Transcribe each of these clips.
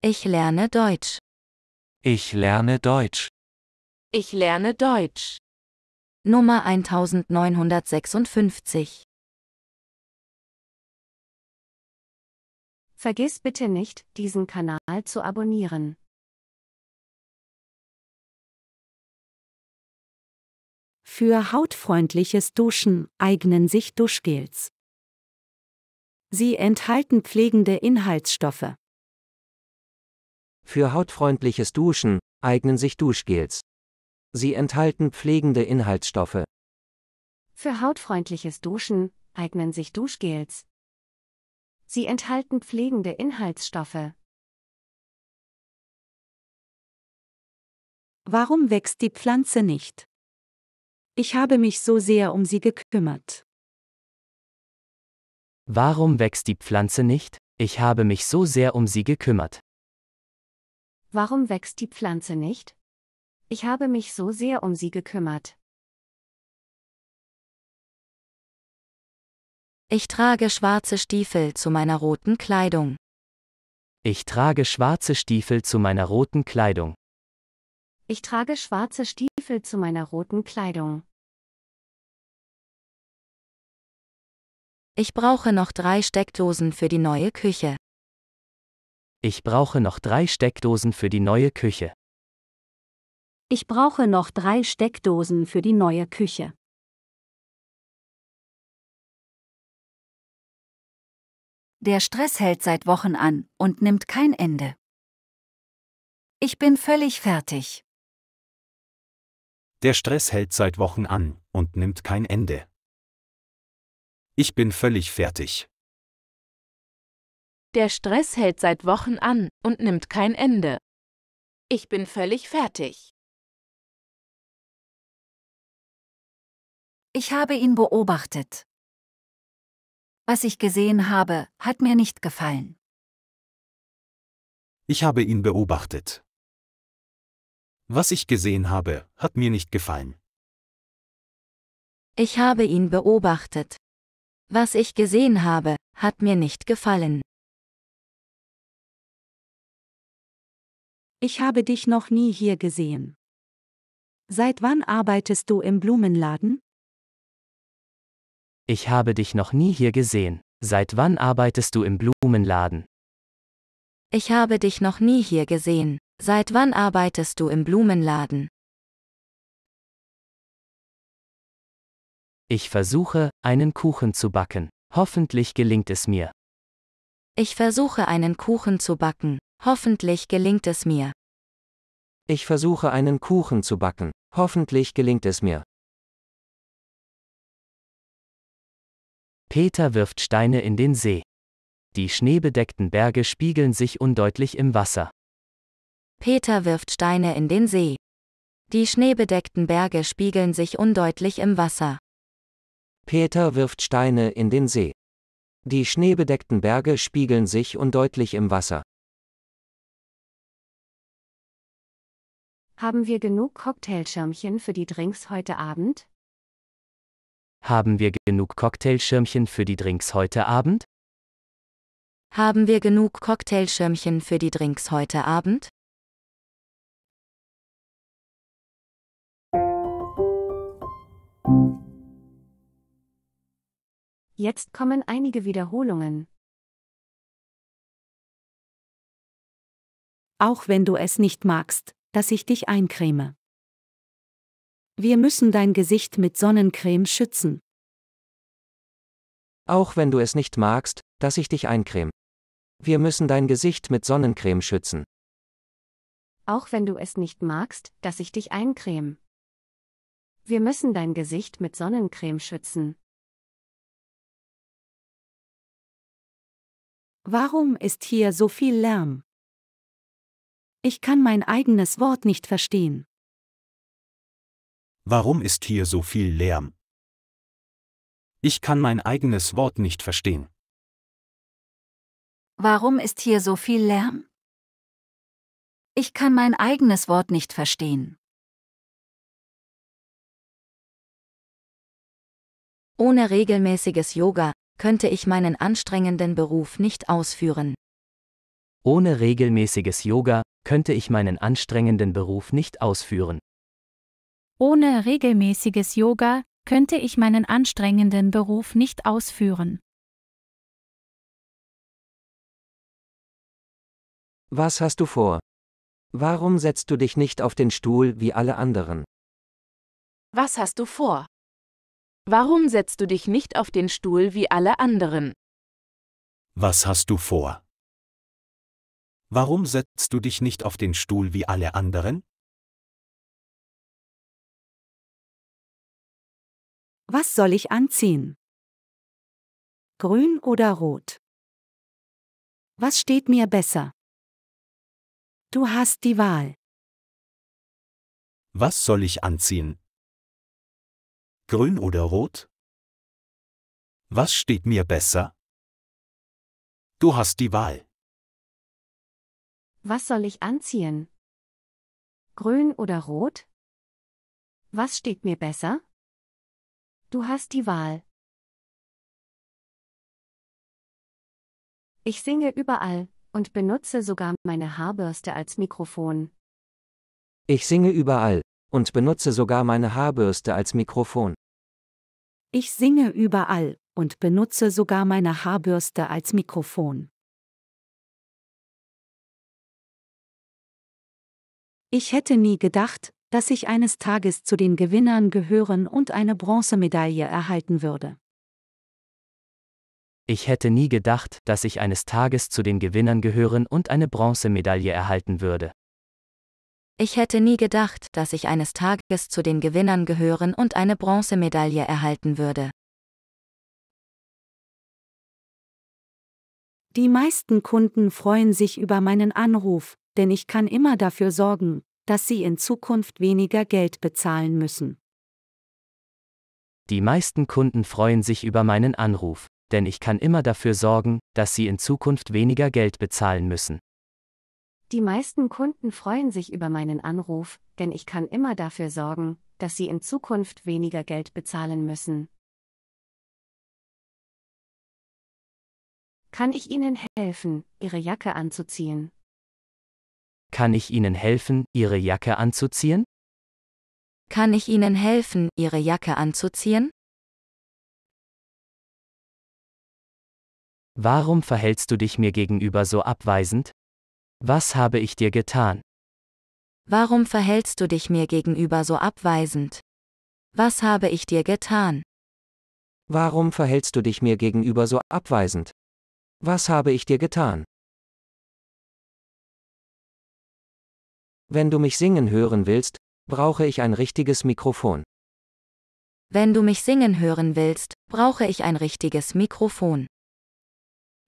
Ich lerne Deutsch. Ich lerne Deutsch. Ich lerne Deutsch. Nummer 1956. Vergiss bitte nicht, diesen Kanal zu abonnieren. Für hautfreundliches Duschen eignen sich Duschgels. Sie enthalten pflegende Inhaltsstoffe. Für hautfreundliches Duschen eignen sich Duschgels. Sie enthalten pflegende Inhaltsstoffe. Für hautfreundliches Duschen eignen sich Duschgels. Sie enthalten pflegende Inhaltsstoffe. Warum wächst die Pflanze nicht? Ich habe mich so sehr um sie gekümmert. Warum wächst die Pflanze nicht? Ich habe mich so sehr um sie gekümmert. Warum wächst die Pflanze nicht? Ich habe mich so sehr um sie gekümmert. Ich trage schwarze Stiefel zu meiner roten Kleidung. Ich trage schwarze Stiefel zu meiner roten Kleidung. Ich trage schwarze Stiefel zu meiner roten Kleidung. Ich brauche noch drei Steckdosen für die neue Küche. Ich brauche noch drei Steckdosen für die neue Küche. Ich brauche noch drei Steckdosen für die neue Küche. Der Stress hält seit Wochen an und nimmt kein Ende. Ich bin völlig fertig. Der Stress hält seit Wochen an und nimmt kein Ende. Ich bin völlig fertig. Der Stress hält seit Wochen an und nimmt kein Ende. Ich bin völlig fertig. Ich habe ihn beobachtet. Was ich gesehen habe, hat mir nicht gefallen. Ich habe ihn beobachtet. Was ich gesehen habe, hat mir nicht gefallen. Ich habe ihn beobachtet. Was ich gesehen habe, hat mir nicht gefallen. Ich habe dich noch nie hier gesehen. Seit wann arbeitest du im Blumenladen? Ich habe dich noch nie hier gesehen. Seit wann arbeitest du im Blumenladen? Ich habe dich noch nie hier gesehen. Seit wann arbeitest du im Blumenladen? Ich versuche, einen Kuchen zu backen. Hoffentlich gelingt es mir. Ich versuche einen Kuchen zu backen. Hoffentlich gelingt es mir. Ich versuche einen Kuchen zu backen. Hoffentlich gelingt es mir. Peter wirft Steine in den See. Die schneebedeckten Berge spiegeln sich undeutlich im Wasser. Peter wirft Steine in den See. Die schneebedeckten Berge spiegeln sich undeutlich im Wasser. Peter wirft Steine in den See. Die schneebedeckten Berge spiegeln sich undeutlich im Wasser. Haben wir genug Cocktailschirmchen für die Drinks heute Abend? Haben wir genug Cocktailschirmchen für die Drinks heute Abend? Haben wir genug Cocktailschirmchen für die Drinks heute Abend? Jetzt kommen einige Wiederholungen. Auch wenn du es nicht magst dass ich dich eincreme. Wir müssen dein Gesicht mit Sonnencreme schützen. Auch wenn du es nicht magst, dass ich dich eincreme. Wir müssen dein Gesicht mit Sonnencreme schützen. Auch wenn du es nicht magst, dass ich dich eincreme. Wir müssen dein Gesicht mit Sonnencreme schützen. Warum ist hier so viel Lärm? Ich kann mein eigenes Wort nicht verstehen. Warum ist hier so viel Lärm? Ich kann mein eigenes Wort nicht verstehen. Warum ist hier so viel Lärm? Ich kann mein eigenes Wort nicht verstehen. Ohne regelmäßiges Yoga könnte ich meinen anstrengenden Beruf nicht ausführen. Ohne regelmäßiges Yoga könnte ich meinen anstrengenden Beruf nicht ausführen. Ohne regelmäßiges Yoga könnte ich meinen anstrengenden Beruf nicht ausführen. Was hast du vor? Warum setzt du dich nicht auf den Stuhl wie alle anderen? Was hast du vor? Warum setzt du dich nicht auf den Stuhl wie alle anderen? Was hast du vor? Warum setzt du dich nicht auf den Stuhl wie alle anderen? Was soll ich anziehen? Grün oder rot? Was steht mir besser? Du hast die Wahl. Was soll ich anziehen? Grün oder rot? Was steht mir besser? Du hast die Wahl. Was soll ich anziehen? Grün oder rot? Was steht mir besser? Du hast die Wahl. Ich singe überall und benutze sogar meine Haarbürste als Mikrofon. Ich singe überall und benutze sogar meine Haarbürste als Mikrofon. Ich singe überall und benutze sogar meine Haarbürste als Mikrofon. Ich hätte nie gedacht, dass ich eines Tages zu den Gewinnern gehören und eine Bronzemedaille erhalten würde. Ich hätte nie gedacht, dass ich eines Tages zu den Gewinnern gehören und eine Bronzemedaille erhalten würde. Ich hätte nie gedacht, dass ich eines Tages zu den Gewinnern gehören und eine Bronzemedaille erhalten würde. Die meisten Kunden freuen sich über meinen Anruf, denn ich kann immer dafür sorgen, dass sie in Zukunft weniger Geld bezahlen müssen. Die meisten Kunden freuen sich über meinen Anruf, denn ich kann immer dafür sorgen, dass sie in Zukunft weniger Geld bezahlen müssen. Die meisten Kunden freuen sich über meinen Anruf, denn ich kann immer dafür sorgen, dass sie in Zukunft weniger Geld bezahlen müssen. Kann ich Ihnen helfen, Ihre Jacke anzuziehen? Kann ich Ihnen helfen, Ihre Jacke anzuziehen? Kann ich Ihnen helfen, Ihre Jacke anzuziehen? Warum verhältst du dich mir gegenüber so abweisend? Was habe ich dir getan? Warum verhältst du dich mir gegenüber so abweisend? Was habe ich dir getan? Warum verhältst du dich mir gegenüber so abweisend? Was habe ich dir getan? Wenn du mich singen hören willst, brauche ich ein richtiges Mikrofon. Wenn du mich singen hören willst, brauche ich ein richtiges Mikrofon.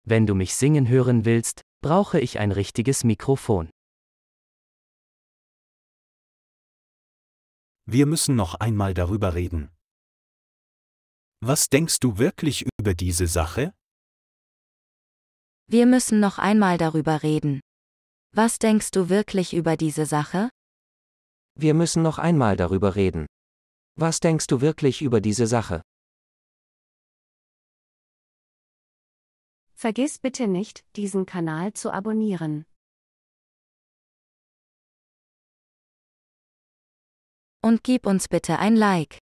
Wenn du mich singen hören willst, brauche ich ein richtiges Mikrofon. Wir müssen noch einmal darüber reden. Was denkst du wirklich über diese Sache? Wir müssen noch einmal darüber reden. Was denkst du wirklich über diese Sache? Wir müssen noch einmal darüber reden. Was denkst du wirklich über diese Sache? Vergiss bitte nicht, diesen Kanal zu abonnieren. Und gib uns bitte ein Like.